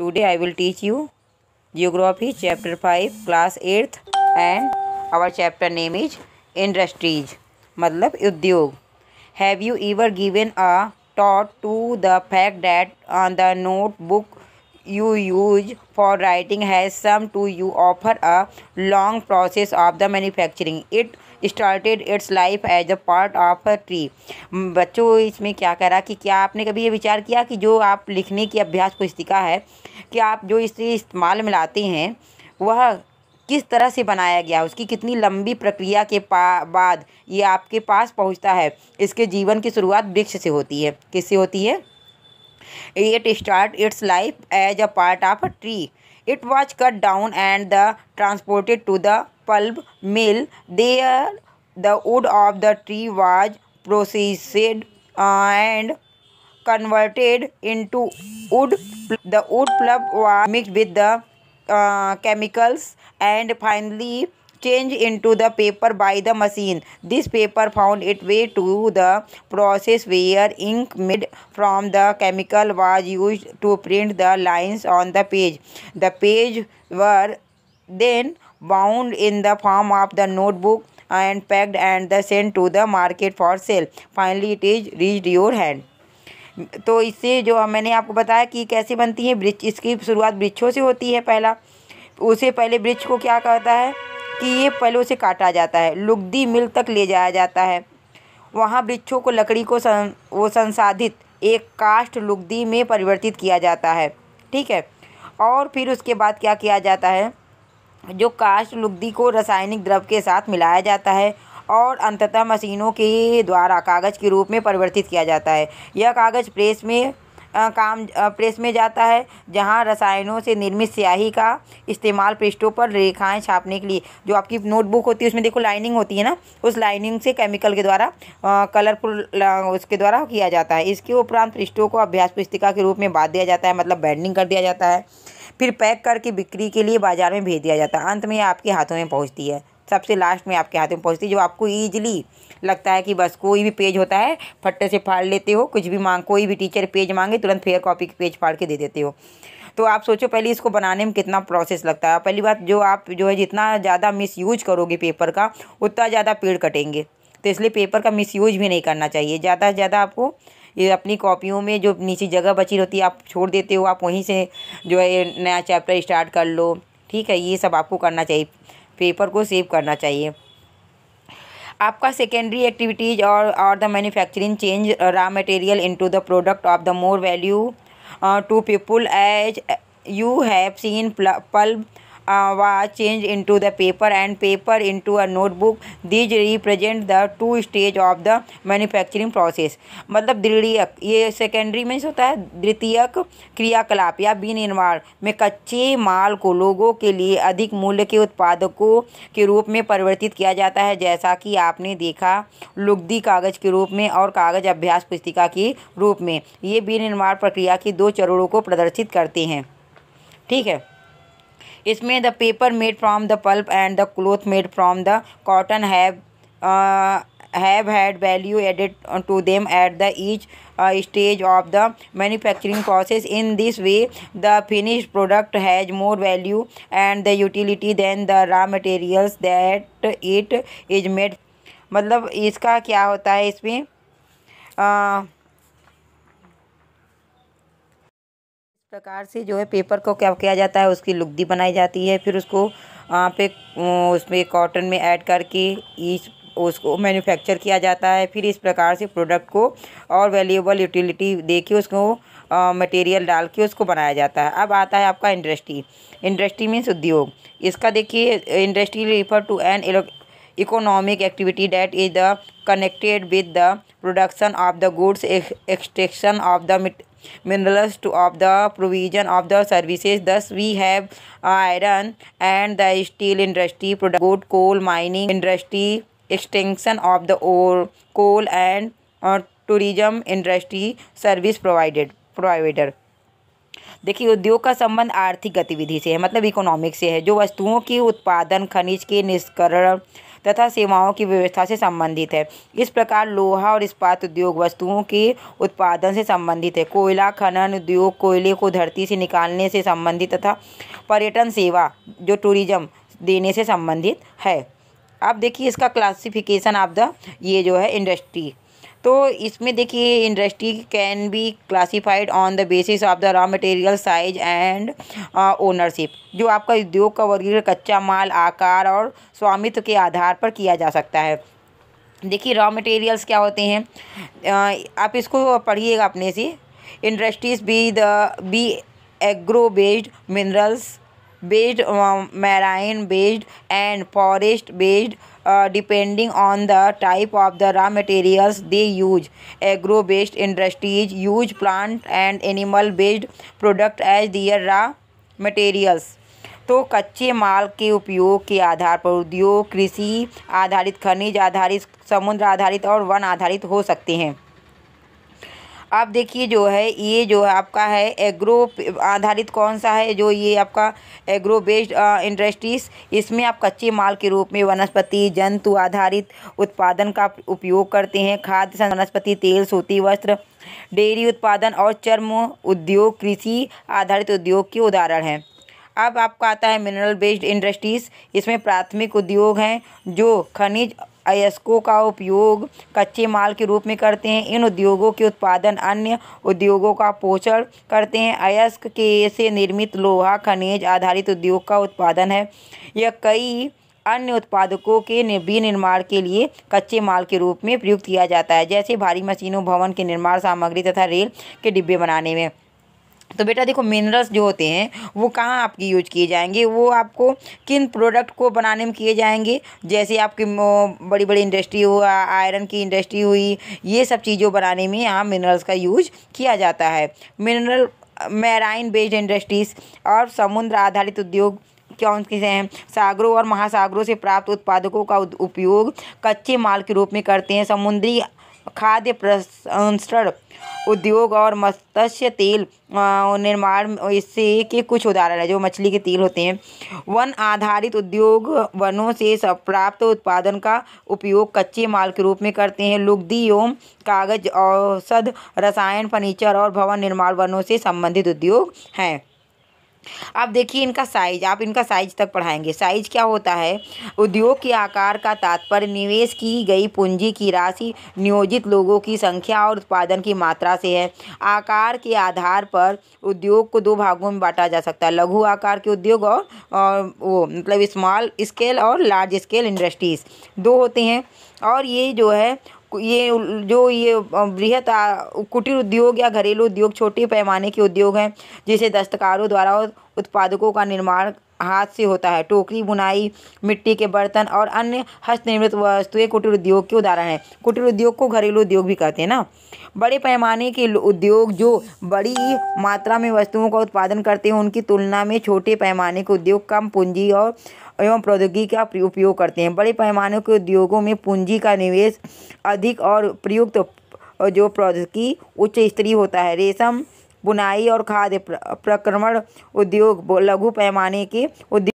Today I will teach you Geography Chapter 5 Class 8th and our chapter name is Industries मतलब उद्योग Have you ever given a thought to the fact that on the notebook you use for writing has some to you offer a long process of the manufacturing it started its life as a part of a tree hmm, बच्चों इसमें क्या कह रहा कि क्या आपने कभी ये विचार किया कि जो आप लिखने की अभ्यास पुस्तिका है कि आप जो इसे इस्तेमाल में लाते हैं वह किस तरह से बनाया गया उसकी कितनी लंबी प्रक्रिया के पा बाद ये आपके पास पहुंचता है इसके जीवन की शुरुआत वृक्ष से होती है किससे होती है it start its life as a part of a tree it was cut down and the transported to the pulp mill there the wood of the tree was processed and converted into wood the wood pulp was mix with the chemicals and finally change into the paper by the machine this paper found it way to the process where ink made from the chemical was use to print the lines on the page the page were then bound in the form of the notebook and packed and the send to the market for sale finally it is reached your hand तो इससे जो मैंने आपको बताया कि कैसे बनती है वृक्ष इसकी शुरुआत वृक्षों से होती है पहला उसे पहले वृक्ष को क्या कहता है कि ये पलों से काटा जाता है लुगदी मिल तक ले जाया जाता है वहाँ वृक्षों को लकड़ी को सं, वो संसाधित एक काष्ठ लुगदी में परिवर्तित किया जाता है ठीक है और फिर उसके बाद क्या किया जाता है जो काष्ठ लुगदी को रासायनिक द्रव के साथ मिलाया जाता है और अंततः मशीनों के द्वारा कागज़ के रूप में परिवर्तित किया जाता है यह कागज़ प्रेस में काम प्रेस में जाता है जहाँ रसायनों से निर्मित स्याही का इस्तेमाल पृष्ठों पर रेखाएं छापने के लिए जो आपकी नोटबुक होती है उसमें देखो लाइनिंग होती है ना उस लाइनिंग से केमिकल के द्वारा कलरफुल उसके द्वारा किया जाता है इसके उपरांत पृष्ठों को अभ्यास पुस्तिका के रूप में बांध दिया जाता है मतलब बैंडिंग कर दिया जाता है फिर पैक करके बिक्री के लिए बाज़ार में भेज दिया जाता है अंत में आपके हाथों में पहुँचती है सबसे लास्ट में आपके हाथ में पहुँचती है जो आपको ईजिली लगता है कि बस कोई भी पेज होता है फट्टे से फाड़ लेते हो कुछ भी मांग कोई भी टीचर पेज मांगे तुरंत फेयर कॉपी के पेज फाड़ के दे देते हो तो आप सोचो पहले इसको बनाने में कितना प्रोसेस लगता है पहली बात जो आप जो है जितना ज़्यादा मिस यूज करोगे पेपर का उतना ज़्यादा पेड़ कटेंगे तो इसलिए पेपर का मिस भी नहीं करना चाहिए ज़्यादा से ज़्यादा आपको ये अपनी कॉपियों में जो नीचे जगह बची रहती है आप छोड़ देते हो आप वहीं से जो है नया चैप्टर स्टार्ट कर लो ठीक है ये सब आपको करना चाहिए पेपर को सेव करना चाहिए आपका सेकेंडरी एक्टिविटीज़ और और the manufacturing change raw material into the product of the more value to people as you have seen pulp uh, were changed the paper and paper paper a a notebook these represent the two stage of the manufacturing process मतलब द्वितीयक ये secondary में होता है द्वितीयक क्रियाकलाप या विनिर्माण में कच्चे माल को लोगों के लिए अधिक मूल्य के उत्पादकों के रूप में परिवर्तित किया जाता है जैसा कि आपने देखा लुगदी कागज़ के रूप में और कागज़ अभ्यास पुस्तिका के रूप में ये विनिर्माण प्रक्रिया के दो चरणों को प्रदर्शित करते हैं ठीक है इसमें the paper made from the pulp and the cloth made from the cotton have have had value added to them at the each stage of the manufacturing process in this way the finish product has more value and the utility than the raw materials that it is made मतलब इसका क्या होता है इसमें uh, प्रकार से जो है पेपर को क्या किया जाता है उसकी लुगदी बनाई जाती है फिर उसको वहाँ पे उसमें कॉटन में ऐड करके इस उसको मैन्युफैक्चर किया जाता है फिर इस प्रकार से प्रोडक्ट को और वैल्यूएबल यूटिलिटी दे के उसको मटेरियल डाल के उसको बनाया जाता है अब आता है आपका इंडस्ट्री इंडस्ट्री मीन्स उद्योग इसका देखिए industry refer to an economic activity that is the connected with the production of the goods extraction of the minerals to of the provision of the services thus we have iron and the steel industry product good coal mining industry extinction of the ore coal and uh, tourism industry service provided provider देखिए उद्योग का संबंध आर्थिक गतिविधि से है मतलब economic से है जो वस्तुओं के उत्पादन खनिज के निष्करण तथा सेवाओं की व्यवस्था से संबंधित है इस प्रकार लोहा और इस्पात उद्योग वस्तुओं के उत्पादन से संबंधित है कोयला खनन उद्योग कोयले को धरती से निकालने से संबंधित तथा पर्यटन सेवा जो टूरिज्म देने से संबंधित है आप देखिए इसका क्लासिफिकेशन ऑफ द ये जो है इंडस्ट्री तो इसमें देखिए industry can be classified on the basis of the raw material size and ownership जो आपका उद्योग का वर्गीकरण कच्चा माल आकार और स्वामित्व के आधार पर किया जा सकता है देखिए रॉ मटेरियल्स क्या होते हैं आप इसको पढ़िएगा अपने से industries be the be agro based minerals based uh, marine based and forest based uh, depending on the type of the raw materials they use agro based industries use plant and animal based product as their raw materials तो कच्चे माल के उपयोग के आधार पर उद्योग कृषि आधारित खनिज आधारित समुद्र आधारित और वन आधारित हो सकते हैं आप देखिए जो है ये जो है आपका है एग्रो आधारित कौन सा है जो ये आपका एग्रो बेस्ड इंडस्ट्रीज इसमें आप कच्चे माल के रूप में वनस्पति जंतु आधारित उत्पादन का उपयोग करते हैं खाद्य वनस्पति तेल सूती वस्त्र डेयरी उत्पादन और चर्म उद्योग कृषि आधारित उद्योग के उदाहरण हैं अब आपका आता है मिनरल बेस्ड इंडस्ट्रीज़ इसमें प्राथमिक उद्योग हैं जो खनिज अयस्कों का उपयोग कच्चे माल के रूप में करते हैं इन उद्योगों के उत्पादन अन्य उद्योगों का पोषण करते हैं अयस्क के से निर्मित लोहा खनिज आधारित उद्योग का उत्पादन है यह कई अन्य उत्पादकों के विनिर्माण के लिए कच्चे माल के रूप में प्रयुक्त किया जाता है जैसे भारी मशीनों भवन के निर्माण सामग्री तथा रेल के डिब्बे बनाने में तो बेटा देखो मिनरल्स जो होते हैं वो कहाँ आपकी यूज किए जाएंगे वो आपको किन प्रोडक्ट को बनाने में किए जाएंगे जैसे आपकी बड़ी बड़ी इंडस्ट्री हुआ आयरन की इंडस्ट्री हुई ये सब चीज़ों बनाने में यहाँ मिनरल्स का यूज किया जाता है मिनरल मैराइन बेस्ड इंडस्ट्रीज़ और समुद्र आधारित उद्योग कौन से हैं सागरों और महासागरों से प्राप्त उत्पादकों का उपयोग कच्चे माल के रूप में करते हैं समुद्री खाद्य प्रसंस्करण उद्योग और मत्स्य तेल निर्माण इससे के कुछ उदाहरण है जो मछली के तेल होते हैं वन आधारित उद्योग वनों से प्राप्त उत्पादन का उपयोग कच्चे माल के रूप में करते हैं लुगदी एवं कागज औषध रसायन फर्नीचर और भवन निर्माण वनों से संबंधित उद्योग हैं अब देखिए इनका साइज आप इनका साइज तक पढ़ाएंगे साइज क्या होता है उद्योग के आकार का तात्पर्य निवेश की गई पूंजी की राशि नियोजित लोगों की संख्या और उत्पादन की मात्रा से है आकार के आधार पर उद्योग को दो भागों में बांटा जा सकता है लघु आकार के उद्योग और, और वो मतलब स्मॉल स्केल और लार्ज स्केल इंडस्ट्रीज़ दो होते हैं और ये जो है ये जो ये वृहत कुटीर उद्योग या घरेलू उद्योग छोटे पैमाने के उद्योग हैं जिसे दस्तकारों द्वारा उत्पादकों का निर्माण हाथ से होता है टोकरी बुनाई मिट्टी के बर्तन और अन्य हस्तनिर्मित वस्तुएं कुटीर उद्योग के उदाहरण हैं कुटीर उद्योग को घरेलू उद्योग भी कहते हैं ना बड़े पैमाने के उद्योग जो बड़ी मात्रा में वस्तुओं का उत्पादन करते हैं उनकी तुलना में छोटे पैमाने के उद्योग कम पूंजी और एवं प्रौद्योगिकी का उपयोग करते हैं बड़े पैमाने के उद्योगों में पूंजी का निवेश अधिक और प्रयुक्त जो प्रौद्योगिकी उच्च स्तरीय होता है रेशम बुनाई और खाद्य प्रक्रमण उद्योग लघु पैमाने के उद्योग